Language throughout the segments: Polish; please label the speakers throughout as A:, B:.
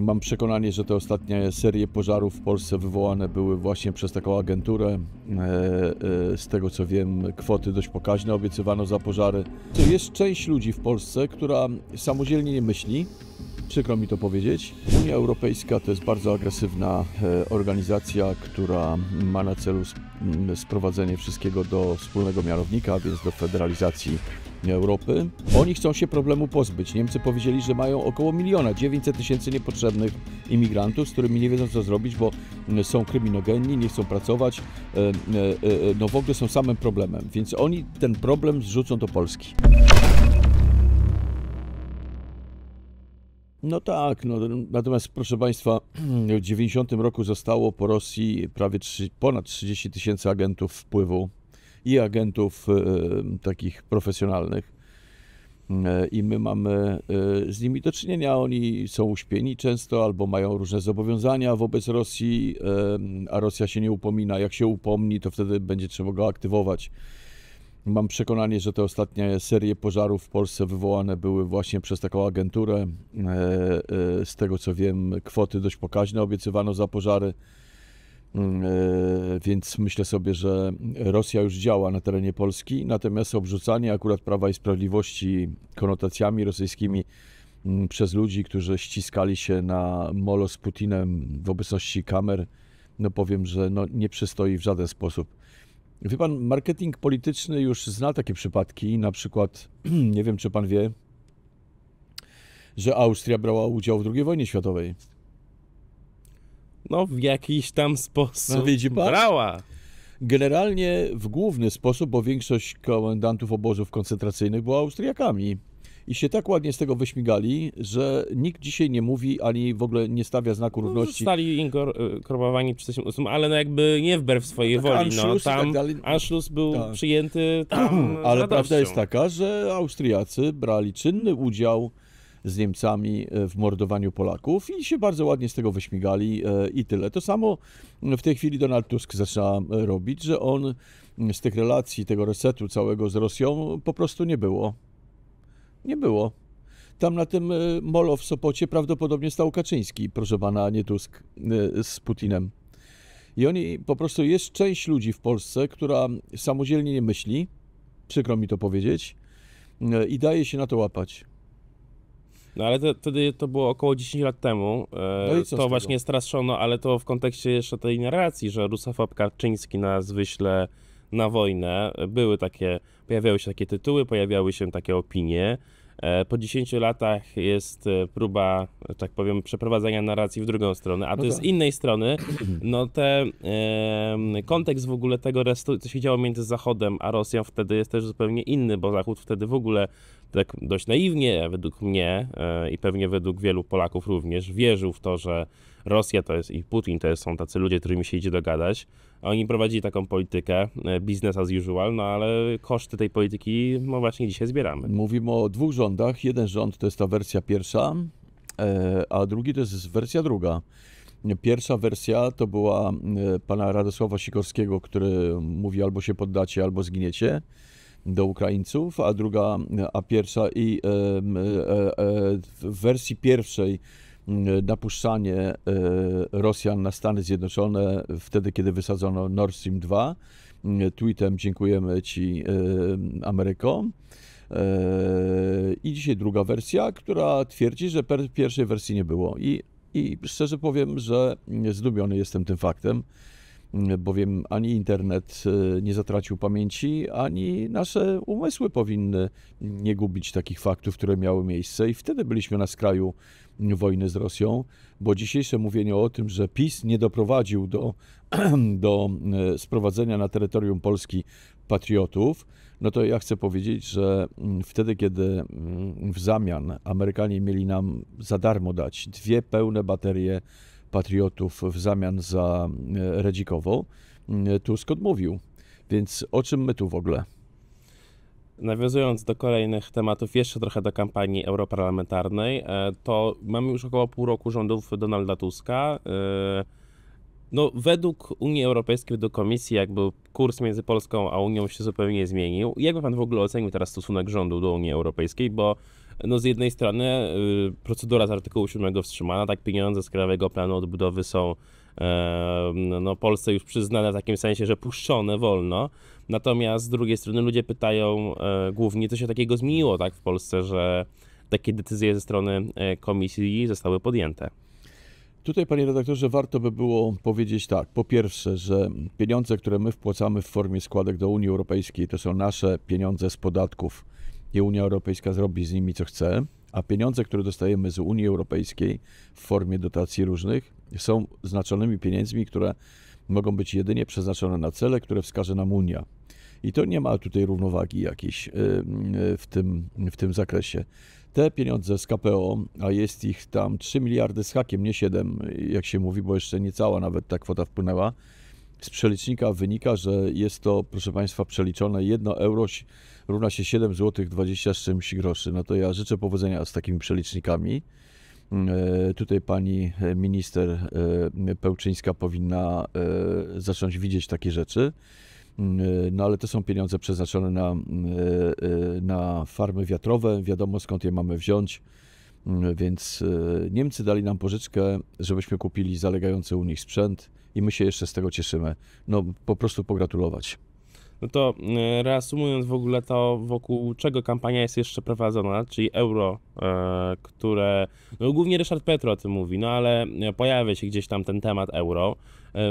A: Mam przekonanie, że te ostatnie serie pożarów w Polsce wywołane były właśnie przez taką agenturę. E, e, z tego co wiem, kwoty dość pokaźne obiecywano za pożary. Jest część ludzi w Polsce, która samodzielnie nie myśli. Przykro mi to powiedzieć. Unia Europejska to jest bardzo agresywna e, organizacja, która ma na celu sprowadzenie wszystkiego do wspólnego mianownika, więc do federalizacji Europy. Oni chcą się problemu pozbyć. Niemcy powiedzieli, że mają około miliona 900 tysięcy niepotrzebnych imigrantów, z którymi nie wiedzą co zrobić, bo mm, są kryminogenni, nie chcą pracować, e, e, e, no w ogóle są samym problemem. Więc oni ten problem zrzucą do Polski. No tak, no, natomiast proszę Państwa, w dziewięćdziesiątym roku zostało po Rosji prawie 3, ponad 30 tysięcy agentów wpływu i agentów e, takich profesjonalnych. E, I my mamy e, z nimi do czynienia. Oni są uśpieni często albo mają różne zobowiązania wobec Rosji, a Rosja się nie upomina. Jak się upomni, to wtedy będzie trzeba go aktywować. Mam przekonanie, że te ostatnie serie pożarów w Polsce wywołane były właśnie przez taką agenturę. Z tego co wiem, kwoty dość pokaźne obiecywano za pożary. Mm, e, więc myślę sobie, że Rosja już działa na terenie Polski, natomiast obrzucanie akurat Prawa i Sprawiedliwości konotacjami rosyjskimi mm, przez ludzi, którzy ściskali się na molo z Putinem w obecności kamer, no powiem, że no nie przystoi w żaden sposób. Wie pan, marketing polityczny już zna takie przypadki, na przykład, nie wiem czy pan wie, że Austria brała udział w II wojnie światowej
B: no w jakiś tam sposób no, brała.
A: Generalnie w główny sposób, bo większość komendantów obozów koncentracyjnych była Austriakami. I się tak ładnie z tego wyśmigali, że nikt dzisiaj nie mówi ani w ogóle nie stawia znaku no, równości.
B: Zostali inkorporowani e, przez 8 ale no jakby nie wbrew swojej no, tak, woli. No, Anschluss no, tam tak Anschluss był tak. przyjęty tam Ale radością. prawda jest
A: taka, że Austriacy brali czynny udział z Niemcami e, w mordowaniu Polaków i się bardzo ładnie z tego wyśmigali e, i tyle. To samo w tej chwili Donald Tusk zaczyna e, robić, że on z tych relacji, tego resetu całego z Rosją po prostu nie było. Nie było. Tam na tym molo w Sopocie prawdopodobnie stał Kaczyński, proszę pana, a nie Tusk z Putinem. I oni po prostu jest część ludzi w Polsce, która samodzielnie nie myśli, przykro mi to powiedzieć, i daje się na to łapać.
B: No ale te, wtedy to było około 10 lat temu. E, no i co to właśnie straszono, ale to w kontekście jeszcze tej narracji, że Rusofob Kaczyński nas wyśle na wojnę. E, były takie, pojawiały się takie tytuły, pojawiały się takie opinie. E, po 10 latach jest e, próba, tak powiem, przeprowadzenia narracji w drugą stronę, a no to no jest tak. z innej strony, no te e, kontekst w ogóle tego, co się działo między Zachodem a Rosją wtedy jest też zupełnie inny, bo Zachód wtedy w ogóle tak dość naiwnie, według mnie e, i pewnie według wielu Polaków również, wierzył w to, że Rosja to jest i Putin to jest, są tacy ludzie, którymi się idzie dogadać. Oni prowadzili taką politykę, e, business as usual, no ale koszty tej polityki no właśnie dzisiaj zbieramy. Mówimy o dwóch rządach. Jeden rząd to jest ta wersja pierwsza, e, a drugi to jest
A: wersja druga. Pierwsza wersja to była e, pana Radosława Sikorskiego, który mówi albo się poddacie, albo zginiecie do Ukraińców, a druga, a pierwsza i w wersji pierwszej Y, napuszczanie y, Rosjan na Stany Zjednoczone wtedy, kiedy wysadzono Nord Stream 2. Y, tweetem dziękujemy Ci, Ameryko. I dzisiaj druga wersja, która twierdzi, że pierwszej wersji nie było. I, I szczerze powiem, że zdumiony jestem tym faktem, bowiem ani internet nie zatracił pamięci, ani nasze umysły powinny nie gubić takich faktów, które miały miejsce. I wtedy byliśmy na skraju wojny z Rosją, bo dzisiejsze mówienie o tym, że PiS nie doprowadził do, do e, sprowadzenia na terytorium Polski patriotów, no to ja chcę powiedzieć, że mm, wtedy, kiedy mm, w zamian Amerykanie mieli nam za darmo dać dwie pełne baterie patriotów w zamian za e, Redzikową, mm, Tusk odmówił. Więc o czym my tu w ogóle?
B: Nawiązując do kolejnych tematów, jeszcze trochę do kampanii europarlamentarnej, e, to mamy już około pół roku rządów Donalda Tuska. E, no, według Unii Europejskiej, według Komisji, jakby kurs między Polską a Unią się zupełnie zmienił. Jakby pan w ogóle ocenił teraz stosunek rządu do Unii Europejskiej, bo no z jednej strony y, procedura z artykułu 7 wstrzymana, tak pieniądze z Krajowego Planu Odbudowy są no, Polsce już przyznane w takim sensie, że puszczone wolno. Natomiast z drugiej strony ludzie pytają e, głównie, co się takiego zmieniło tak, w Polsce, że takie decyzje ze strony e, komisji zostały podjęte.
A: Tutaj, panie redaktorze, warto by było powiedzieć tak. Po pierwsze, że pieniądze, które my wpłacamy w formie składek do Unii Europejskiej, to są nasze pieniądze z podatków i Unia Europejska zrobi z nimi co chce, a pieniądze, które dostajemy z Unii Europejskiej w formie dotacji różnych, są znaczonymi pieniędzmi, które mogą być jedynie przeznaczone na cele, które wskaże nam Unia. I to nie ma tutaj równowagi jakiejś y, y, w tym, w tym zakresie. Te pieniądze z KPO, a jest ich tam 3 miliardy z hakiem, nie 7, jak się mówi, bo jeszcze nie cała nawet ta kwota wpłynęła. Z przelicznika wynika, że jest to, proszę Państwa, przeliczone 1 euro równa się 7 zł 20 z czymś groszy. No to ja życzę powodzenia z takimi przelicznikami. E, tutaj pani e, minister e, Pełczyńska powinna zacząć widzieć takie rzeczy. Mm, no ale to są pieniądze przeznaczone na, mm, na farmy wiatrowe. Wiadomo skąd je mamy wziąć. Mm, więc Niemcy dali nam pożyczkę, żebyśmy kupili zalegający u nich sprzęt i my się jeszcze z tego cieszymy. No po prostu pogratulować.
B: No to e, reasumując w ogóle to, wokół czego kampania jest jeszcze prowadzona, czyli euro, e, które, no głównie Ryszard Petro o tym mówi, no ale e, pojawia się gdzieś tam ten temat euro.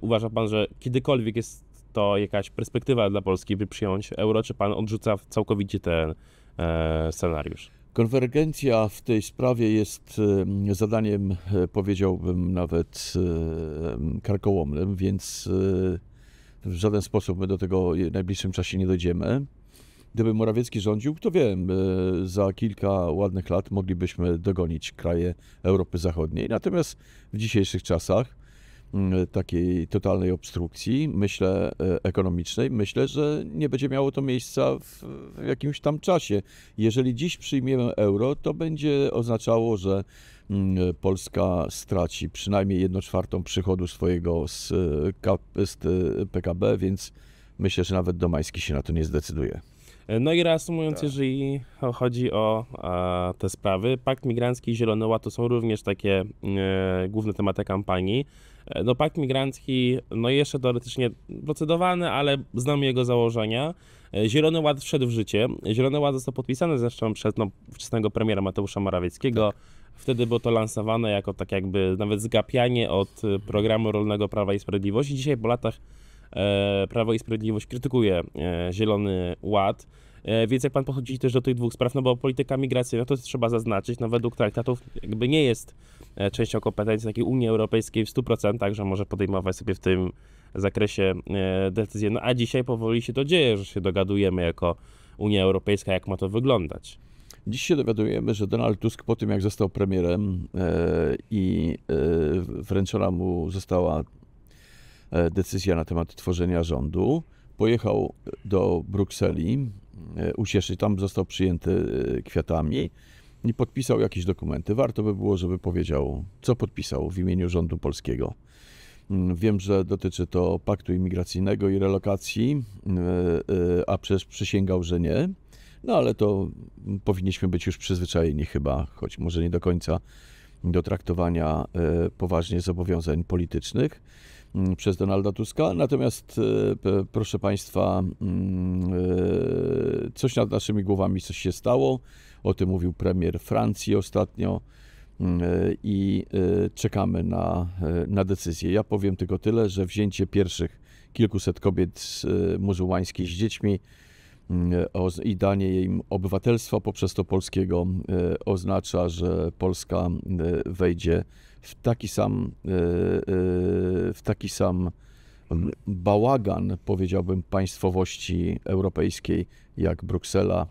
B: Uważa pan, że kiedykolwiek jest to jakaś perspektywa dla Polski, by przyjąć euro, czy pan odrzuca całkowicie ten scenariusz?
A: Konwergencja w tej sprawie jest zadaniem, powiedziałbym nawet karkołomnym, więc w żaden sposób my do tego w najbliższym czasie nie dojdziemy. Gdyby Morawiecki rządził, to wiem, e, za kilka ładnych lat moglibyśmy dogonić kraje Europy Zachodniej. Natomiast w dzisiejszych czasach takiej totalnej obstrukcji, myślę, e, ekonomicznej, myślę, że nie będzie miało to miejsca w, jakimś tam czasie. Jeżeli dziś przyjmiemy euro, to będzie oznaczało, że Mm, Polska straci przynajmniej 1 czwartą przychodu swojego z, e, z e, PKB, więc myślę, że nawet Domański się na to nie zdecyduje.
B: E, no i reasumując, tak. jeżeli chodzi o a, te sprawy, Pakt Migrancki i Zielony Ład to są również takie y, główne tematy kampanii. No Pakt Migrancki, no jeszcze teoretycznie procedowany, ale znamy jego założenia. Zielony Ład wszedł w życie. Zielony Ład został podpisany zresztą przez no, wczesnego premiera Mateusza Morawieckiego. Tak Wtedy było to lansowane jako tak jakby nawet zgapianie od e, programu rolnego Prawa i Sprawiedliwości. Dzisiaj po latach e, Prawo i Sprawiedliwość krytykuje e, Zielony Ład. Więc jak pan pochodzi też do tych dwóch spraw, no bo polityka migracyjna, to trzeba zaznaczyć, no według traktatów jakby nie jest częścią kompetencji takiej Unii Europejskiej w 100%, że może podejmować sobie w tym zakresie decyzje. No a dzisiaj powoli się to dzieje, że się dogadujemy jako Unia Europejska, jak ma to wyglądać.
A: Dziś się dowiadujemy, że Donald Tusk po tym jak został premierem e, i e, wręczona mu została e, decyzja na temat tworzenia rządu, pojechał do Brukseli, ucieszyć, tam został przyjęty kwiatami i podpisał jakieś dokumenty. Warto by było, żeby powiedział, co podpisał w imieniu rządu polskiego. Mm, wiem, że dotyczy to paktu imigracyjnego i relokacji, a przecież przysięgał, że nie. No ale to powinniśmy być już przyzwyczajeni chyba, choć może nie do końca, do traktowania e, poważnie zobowiązań politycznych mm, przez Donalda Tuska. Natomiast, e, proszę Państwa, mm, e, coś nad naszymi głowami coś się stało. O tym mówił premier Francji ostatnio mm, i czekamy na, na decyzję. Ja powiem tylko tyle, że wzięcie pierwszych kilkuset kobiet muzułmańskich z dziećmi Mm, e, i danie im obywatelstwa poprzez to polskiego e, oznacza, że Polska mm, e, wejdzie w taki sam, w taki sam bałagan, powiedziałbym, państwowości europejskiej, jak Bruksela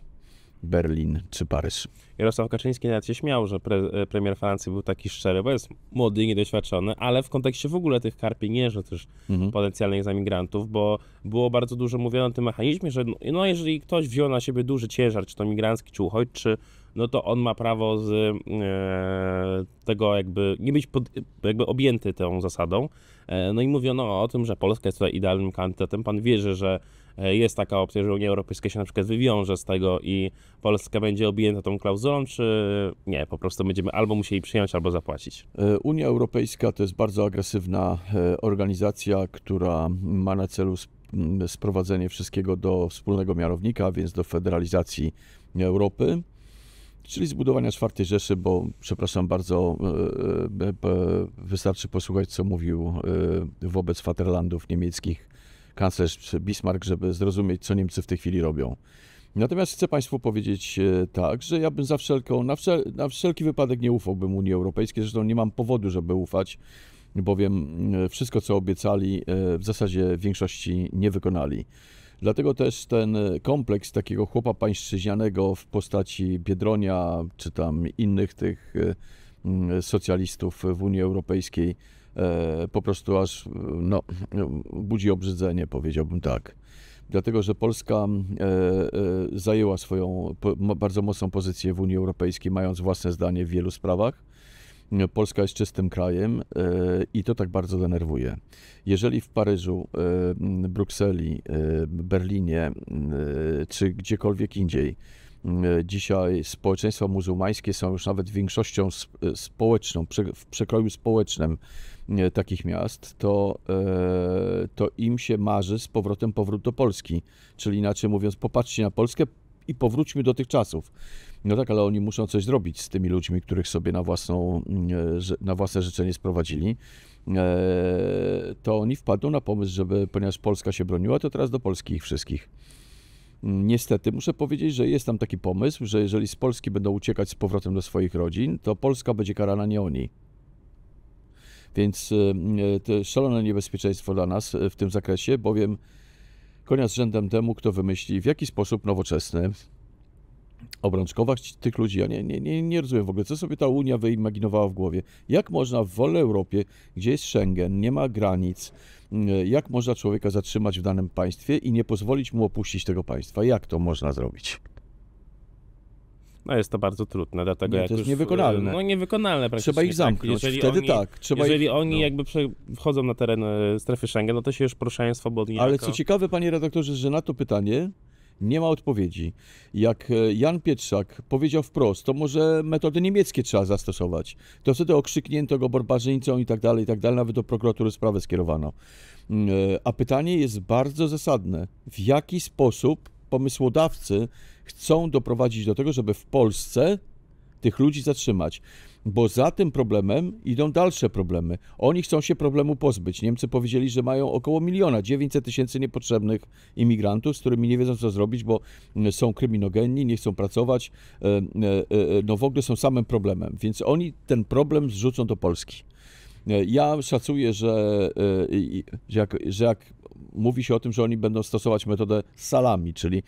A: Berlin czy Paryż.
B: Jarosław Kaczyński nawet się śmiał, że pre, e, premier Francji był taki szczery, bo jest młody i niedoświadczony, ale w kontekście w ogóle tych karpinierzy, też mhm. potencjalnych zamigrantów, bo było bardzo dużo mówione o tym mechanizmie, że no, jeżeli ktoś wziął na siebie duży ciężar, czy to migrancki, czy uchodźczy, no to on ma prawo z e, tego jakby nie być pod, jakby objęty tą zasadą. E, no i mówiono o tym, że Polska jest tutaj idealnym kandydatem. Pan wierzy, że E, jest taka opcja, że Unia Europejska się na przykład wywiąże z tego i Polska będzie objęta tą klauzulą, czy nie, po prostu będziemy albo musieli przyjąć, albo zapłacić?
A: E, Unia Europejska to jest bardzo agresywna e, organizacja, która ma na celu sprowadzenie wszystkiego do wspólnego mianownika, więc do federalizacji Europy czyli zbudowania czwartej Rzeszy, bo przepraszam bardzo, wystarczy posłuchać, co mówił wobec Vaterlandów niemieckich kanclerz Bismarck, żeby zrozumieć, co Niemcy w tej chwili robią. Natomiast chcę Państwu powiedzieć e, tak, że ja bym za wszelką, na, wszel, na wszelki wypadek nie ufałbym Unii Europejskiej, zresztą nie mam powodu, żeby ufać, bowiem e, wszystko, co obiecali, e, w zasadzie w większości nie wykonali. Dlatego też ten kompleks takiego chłopa pańszczyźnianego w postaci Biedronia czy tam innych tych socjalistów w Unii Europejskiej E, po prostu aż no, budzi obrzydzenie, powiedziałbym tak. Dlatego, że Polska e, e, zajęła swoją bardzo mocną pozycję w Unii Europejskiej, mając własne zdanie w wielu sprawach. Polska jest czystym krajem i to tak bardzo denerwuje. Jeżeli w Paryżu, Brukseli, Berlinie czy gdziekolwiek indziej Mm, e, dzisiaj społeczeństwa muzułmańskie są już nawet większością e, społeczną, w przekroju społecznym takich miast, to, e, to im się marzy z powrotem powrót do Polski. Czyli inaczej mówiąc, popatrzcie na Polskę i powróćmy do tych czasów. No tak, ale oni muszą coś zrobić z tymi ludźmi, których sobie na, własną, mm, na własne życzenie sprowadzili to oni wpadną na pomysł, żeby, ponieważ Polska się broniła, to teraz do Polski ich wszystkich. Niestety muszę powiedzieć, że jest tam taki pomysł, że jeżeli z Polski będą uciekać z powrotem do swoich rodzin, to Polska będzie karana, nie oni. Więc e, e, to szalone niebezpieczeństwo dla nas e, w tym zakresie, bowiem konia z rzędem temu, kto wymyśli, w jaki sposób nowoczesny Obrączkować tych ludzi. Ja nie, nie, nie, nie rozumiem w ogóle, co sobie ta Unia wyimaginowała w głowie. Jak można w wolnej Europie, gdzie jest Schengen, nie ma granic, y, jak można człowieka zatrzymać w danym państwie i nie pozwolić mu opuścić tego państwa? Jak to można zrobić?
B: No jest to bardzo trudne, dlatego nie, jak to jest już, niewykonalne. No niewykonalne praktycznie. Trzeba ich tak. zamknąć, tak. wtedy oni, tak. Trzeba jeżeli ich, oni no. jakby wchodzą na teren e, strefy Schengen, no to się już proszeństwo, swobodnie. Ale jako... co ciekawe, panie
A: redaktorze, że na to pytanie nie ma odpowiedzi. Jak e, Jan Pietrzak powiedział wprost, to może metody niemieckie trzeba zastosować. To wtedy okrzyknięto go barbarzyńcą i tak dalej, i tak dalej, nawet do prokuratury sprawę skierowano. Mm, e, a pytanie jest bardzo zasadne. W jaki sposób pomysłodawcy chcą doprowadzić do tego, żeby w Polsce tych ludzi zatrzymać? bo za tym problemem idą dalsze problemy. Oni chcą się problemu pozbyć. Niemcy powiedzieli, że mają około miliona, 900 tysięcy niepotrzebnych imigrantów, z którymi nie wiedzą co zrobić, bo mm, są kryminogenni, nie chcą pracować, e, e, e, no w ogóle są samym problemem. Więc oni ten problem zrzucą do Polski. Ja szacuję, że, jak, że jak mówi się o tym, że oni będą stosować metodę salami, czyli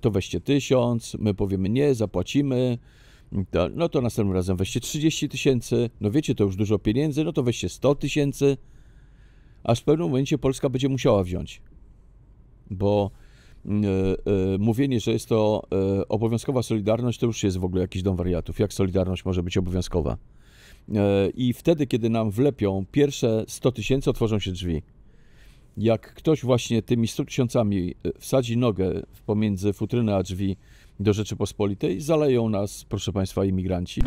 A: to weźcie tysiąc, my powiemy nie, zapłacimy, to, no to następnym razem weźcie 30 tysięcy, no wiecie, to już dużo pieniędzy, no to weźcie 100 tysięcy, aż w pewnym momencie Polska będzie musiała wziąć. Bo mm, e, e, mówienie, że jest to e, obowiązkowa solidarność, to już jest w ogóle jakiś dom wariatów. Jak solidarność może być obowiązkowa? I wtedy, kiedy nam wlepią pierwsze 100 tysięcy, otworzą się drzwi. Jak ktoś właśnie tymi 100 tysiącami wsadzi nogę pomiędzy futrynę a drzwi do Rzeczypospolitej. Zaleją nas, proszę Państwa, imigranci.